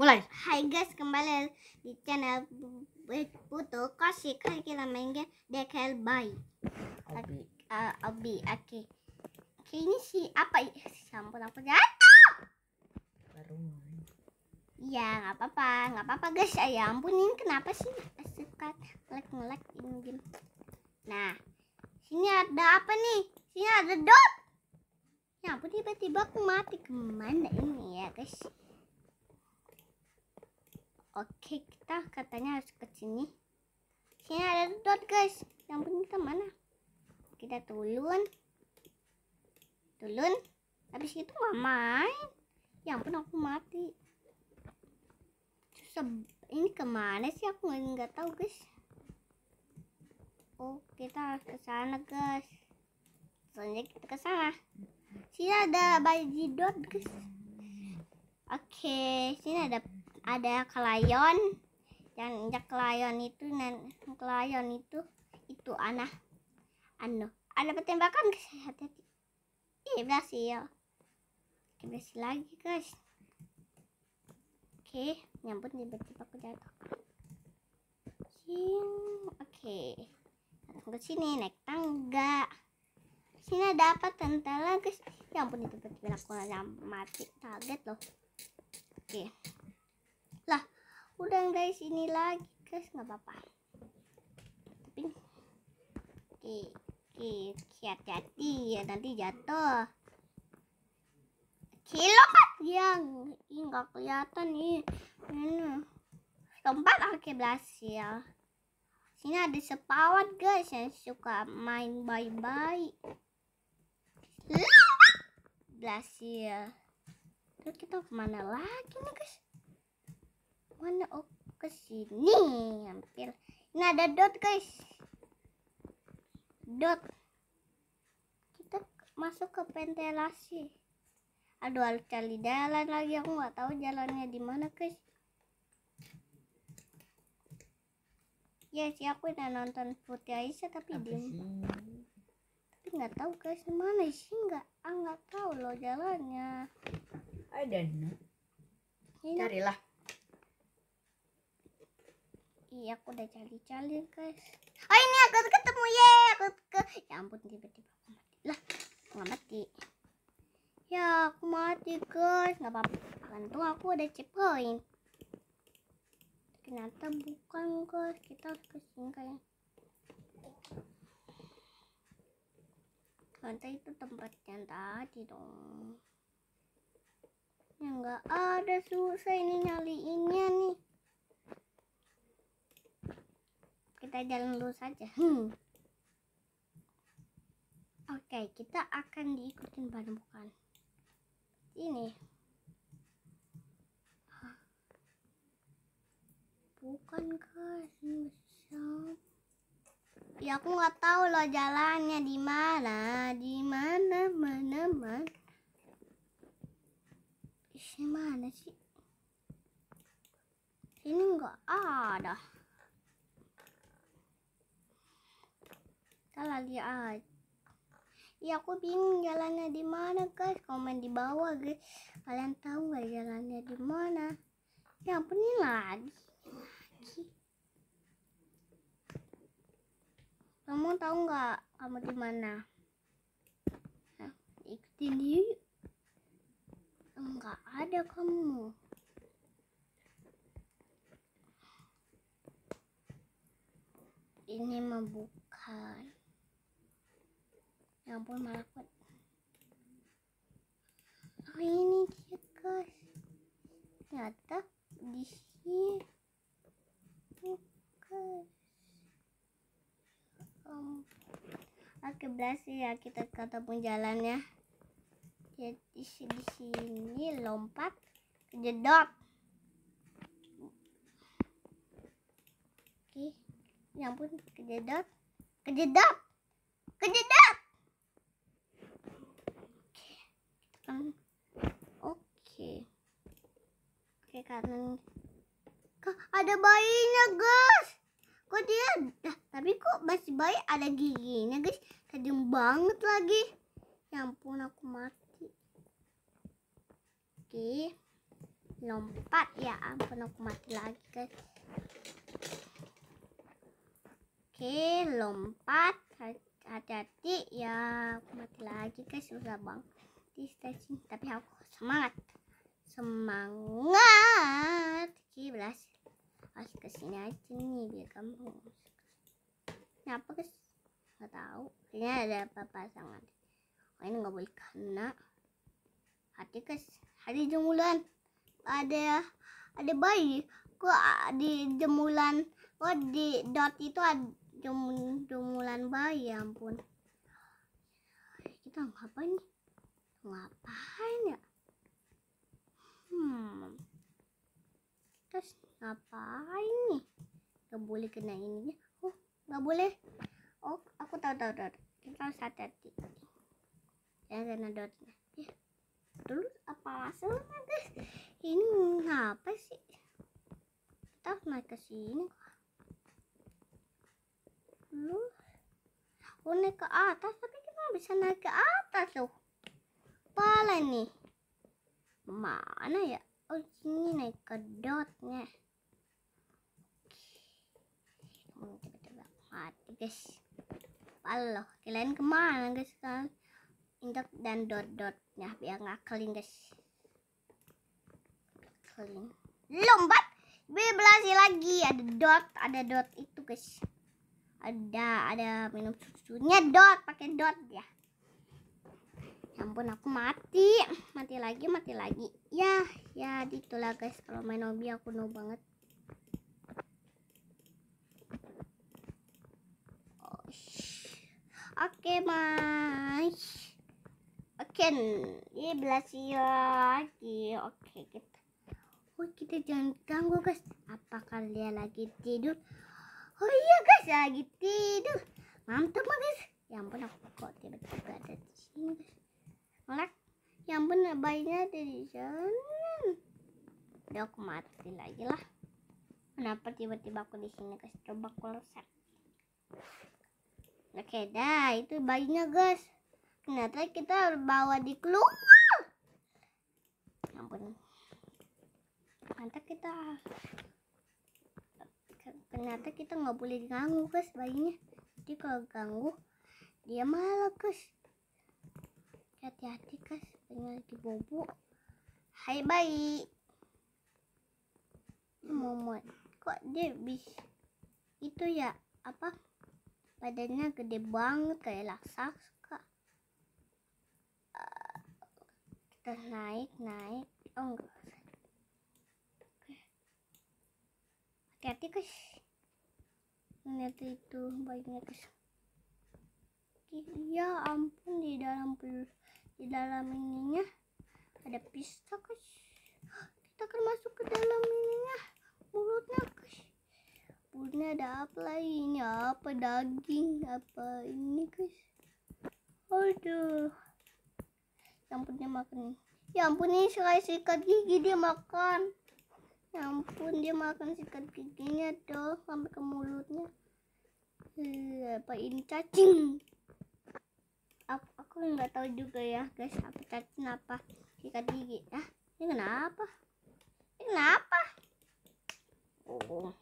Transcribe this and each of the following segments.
mulai Hai guys kembali di channel butuh kasih kali kita main game Dekel Bay Abi, uh, eh, Abi Aki okay. ini si apa ya aku jatuh baru main ya nggak apa-apa nggak apa-apa guys ya, ya ampun ini kenapa sih suka ngelak-ngelak ini game nah sini ada apa nih sini ada dot ya ampun tiba-tiba aku mati kemana ini ya guys Oke, kita katanya harus ke sini. Sini ada dot, guys. Yang penting kita mana? Kita turun. Turun. Habis itu mau main. Yang pun aku mati. Susah. Ini kemana sih? Aku nggak tahu, guys. Oh, kita harus ke sana, guys. Soalnya kita ke sana. Sini ada bayi dot, guys. Oke, okay, sini ada ada kelayon dan ya kelayon itu dan kelayon itu itu anak anu ada petembakan guys hati-hati iya berhasil oke berhasil lagi guys oke nyambut tiba-tiba aku jatuh oke datang ke sini naik tangga sini ada apa tentara guys ya ampun tiba-tiba aku mati target loh oke udah guys ini lagi guys nggak apa-apa tapi oke hati-hati ya nanti jatuh kilat kan? yang nggak kelihatan nih ini tempat akhir berhasil sini ada sepawat guys yang suka main bayi-bayi berhasil terus kita kemana lagi nih guys mana oh ke sini hampir ini ada dot guys dot kita masuk ke ventilasi aduh harus cari jalan lagi aku nggak tahu jalannya di mana guys yes ya aku udah nonton putih Aisyah tapi di tapi nggak tahu guys mana sih nggak ah nggak tahu loh jalannya ada carilah Iya, aku udah cari-cari, guys. Oh, ini aku ketemu ya, aku ke. Ya ampun, tiba-tiba aku mati. Lah, aku mati. Ya, aku mati, guys. Gak apa-apa. Untung aku udah cepoin Ternyata bukan, guys. Kita harus ke sini kayaknya. Ternyata itu tempat yang tadi dong. yang nggak ada susah ini nyaliinnya nih. kita jalan dulu saja hmm. oke okay, kita akan diikutin bukan ini bukan guys ya aku nggak tahu loh jalannya di mana di mana mana mana isi sih sini nggak ada salah lihat ya aku bingung jalannya di mana guys komen di bawah guys kalian tahu nggak jalannya di mana ya ampun ini lagi kamu tahu nggak kamu di mana nah, ikutin dia nggak ada kamu ini membuka ya ampun malakut oh ini dia guys ternyata di sini bukan um, oke berhasil ya kita ketemu jalannya jadi di sini lompat kejedot oke yang pun kejedot kejedot kejedot oke okay. oke okay, kanan Kak, ada bayinya guys kok dia nah, tapi kok masih bayi ada giginya guys tajam banget lagi ya ampun aku mati oke lompat ya ampun aku mati lagi guys oke lompat hati-hati ya aku mati lagi guys susah banget di stasiun tapi aku semangat semangat belas harus kesini aja nih biar kamu kenapa kes nggak tahu kayaknya ada apa pasangan oh, ini nggak boleh kena hati kes hari jemulan ada ya. ada bayi kok di jemulan kok di dot itu ada jemulan bayi ya ampun kita ngapain nih ngapain ya hmm terus ngapain nih Gak boleh kena ininya oh gak boleh oh aku tahu tahu tahu kita harus hati-hati jangan kena dotnya ya terus eh, apa hasilnya guys ini apa sih kita harus naik ke sini kok lu oh naik ke atas tapi kita bisa naik ke atas loh kepala nih mana ya oh sini naik ke dotnya tiba-tiba mati guys kepala kalian kemana guys kan indot dan dot-dotnya biar nggak keling guys keling lompat bebelasi lagi ada dot ada dot itu guys ada ada minum susunya dot pakai dot ya ya ampun aku mati mati lagi mati lagi ya ya ditulah guys kalau main hobi aku no banget oh, oke okay, mas oke okay. ini belasi lagi oke okay, kita oh kita jangan ganggu guys apakah dia lagi tidur oh iya guys lagi tidur mantap guys ya ampun aku kok tiba-tiba ada di sini guys Lek, yang benar bayinya dari di sana udah ya, aku mati lagi lah kenapa tiba-tiba aku di sini guys coba aku oke dah itu bayinya guys ternyata kita harus bawa di keluar ya ampun ternyata kita ternyata kita nggak boleh diganggu guys bayinya jadi kalau ganggu dia malah guys hati-hati guys dengan lagi hai bayi ini hmm. momot kok dia bis itu ya apa badannya gede banget kayak lasak, uh, eh, kita naik naik oh enggak hati-hati guys lihat itu baiknya guys ya ampun di dalam peluh di dalam ininya ada pisau guys kita akan masuk ke dalam ininya mulutnya guys mulutnya ada apa lagi ini apa daging apa ini guys aduh ya ampun dia makan ya ampun ini sekali sikat gigi dia makan ya ampun dia makan sikat giginya dong sampai ke mulutnya eh, apa ini cacing aku nggak tahu juga ya guys apa tadi kenapa sikat gigi ah ini kenapa ini kenapa oh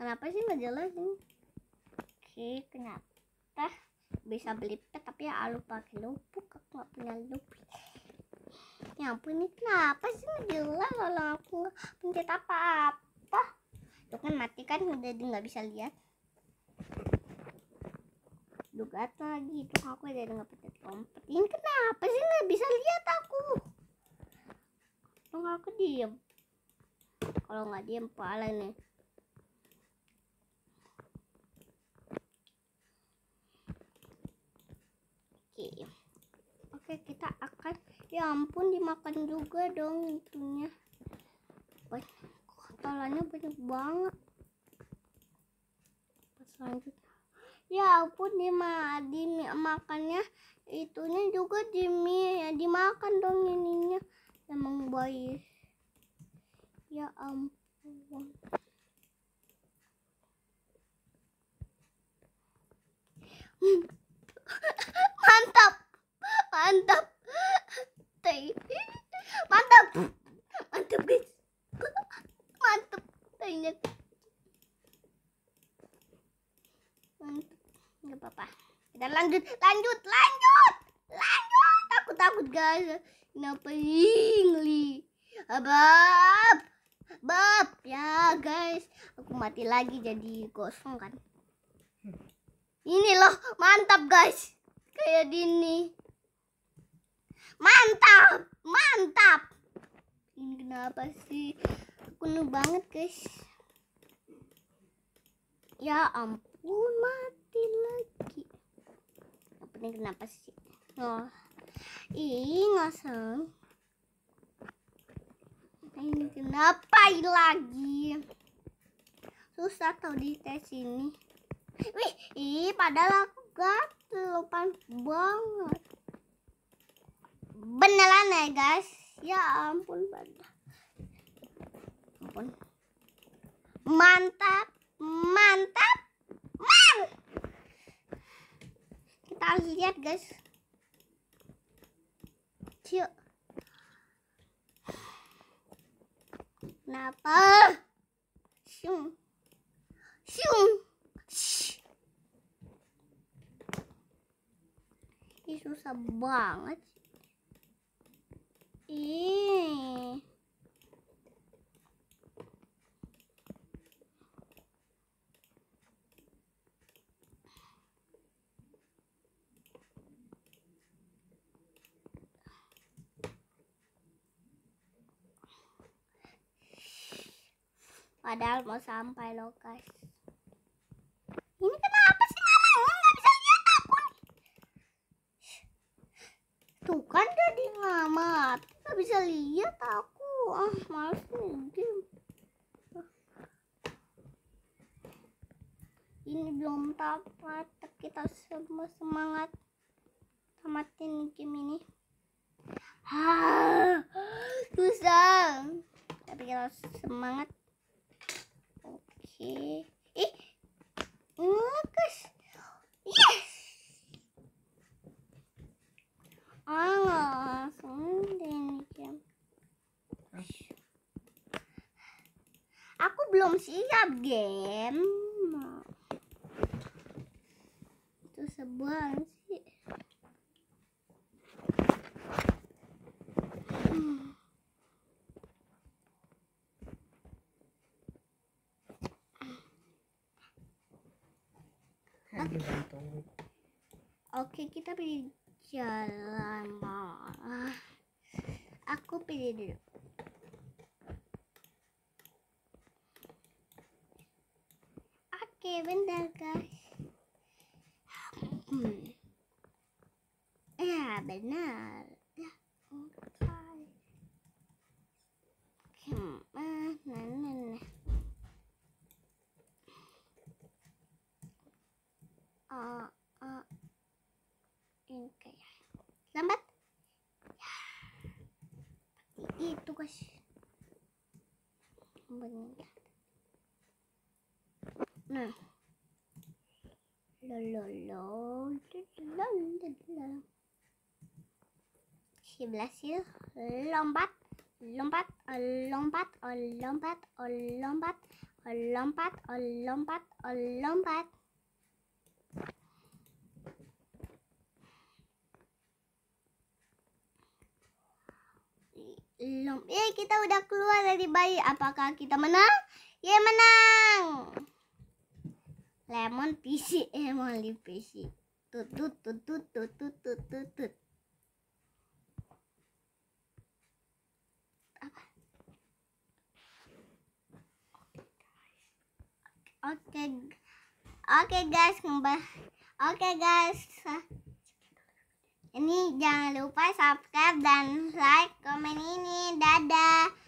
kenapa sih nggak jelas ini oke kenapa bisa beli pet tapi ya ah, lupa pakai lupuk aku nggak punya lupuk ya ampun ini kenapa sih nggak jelas kalau aku pencet apa-apa tuh kan mati kan udah nggak bisa lihat Duh gatel lagi itu aku dari nggak trompet. Ini kenapa sih nggak bisa lihat aku? Tunggu aku diem. Kalau nggak diem pala nih. Oke. Oke kita akan. Ya ampun dimakan juga dong itunya. Banyak, kotorannya banyak banget. Selanjutnya ya aku dima di makannya itunya juga dimi ya dimakan dong ininya emang baik ya ampun mantap mantap teh mantap mantap guys mantap tehnya lanjut, lanjut, lanjut, lanjut. Takut, takut guys. Kenapa ini Bab, bab. Ya guys, aku mati lagi jadi kosong kan. Ini loh, mantap guys. Kayak gini. Mantap, mantap. Ini kenapa sih? Aku banget guys. Ya ampun, mati lagi pening kenapa sih oh ih ngaseng ini kenapa lagi susah tau di tes ini wih ih padahal aku lupa banget beneran ya guys ya ampun pada ampun mantap mantap kita harus lihat guys yuk kenapa siung siung ini susah banget ih padahal mau sampai loh guys ini kenapa sih malah nggak bisa lihat aku tuh kan jadi ngamat nggak bisa lihat aku ah males mungkin ini belum tamat kita semua semangat tamatin game ini game itu sebuah sih Oke, kita pilih jalan. Aku pilih dulu. Oke, bentar guys. Hmm. Ya, benar. Ya, oke. Gimana nih? Oh, oh. Ini kayak lambat. Ya. itu, guys. sebelas ya lompat lompat lompat lompat lompat lompat lompat lompat lompat eh kita udah keluar dari bayi apakah kita menang ya menang lemon PC lemon PC tut tut tut tut tut tut tut tut tut oke oke guys kembali oke guys ini jangan lupa subscribe dan like komen ini dadah